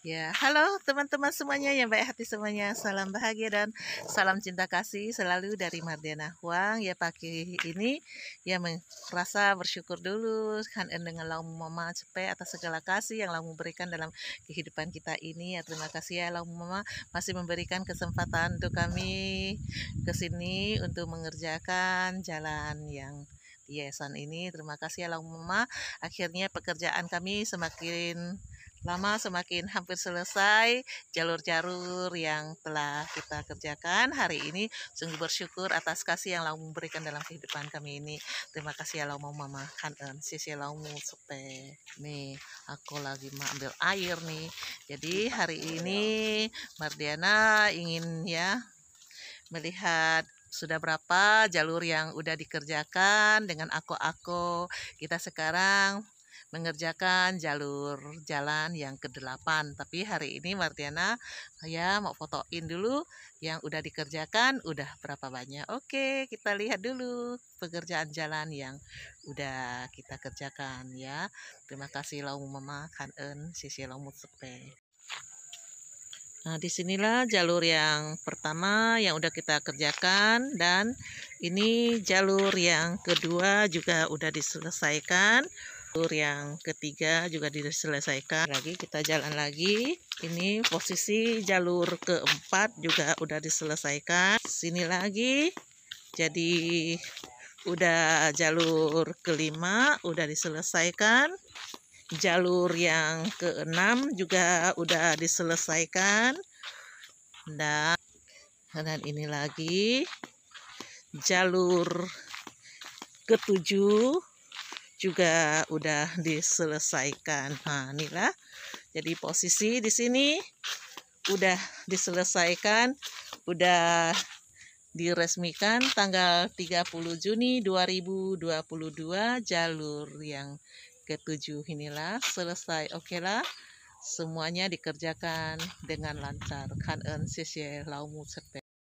Ya, halo teman-teman semuanya yang baik hati semuanya. Salam bahagia dan salam cinta kasih selalu dari Mardiana Huang. Ya pagi ini ya merasa bersyukur dulu kan eh, dengan lamu mama cepet atas segala kasih yang lamu berikan dalam kehidupan kita ini. Ya terima kasih ya lamu mama masih memberikan kesempatan untuk kami ke sini untuk mengerjakan jalan yang yayasan ini. Terima kasih ya lamu mama. Akhirnya pekerjaan kami semakin lama semakin hampir selesai jalur-jalur yang telah kita kerjakan hari ini sungguh bersyukur atas kasih yang Allah memberikan dalam kehidupan kami ini terima kasih ya Allah mau mama kanan eh, sisi Allah sepe nih aku lagi mau ambil air nih jadi hari ini Mardiana ingin ya melihat sudah berapa jalur yang udah dikerjakan dengan aku-aku kita sekarang mengerjakan jalur jalan yang ke-8 tapi hari ini Martiana saya mau fotoin dulu yang udah dikerjakan udah berapa banyak oke kita lihat dulu pekerjaan jalan yang udah kita kerjakan ya terima kasih lau mama kan en sisi lau mutsepe Nah, disinilah jalur yang pertama yang udah kita kerjakan dan ini jalur yang kedua juga udah diselesaikan. Tur yang ketiga juga diselesaikan lagi kita jalan lagi ini posisi jalur keempat juga udah diselesaikan sini lagi jadi udah jalur kelima udah diselesaikan jalur yang keenam juga udah diselesaikan dan dan ini lagi jalur ketujuh juga udah diselesaikan. Nah, inilah. Jadi posisi di sini udah diselesaikan, udah diresmikan tanggal 30 Juni 2022 jalur yang ketujuh inilah selesai. Oke lah. Semuanya dikerjakan dengan lancar. Kan en, laumu sepe ya.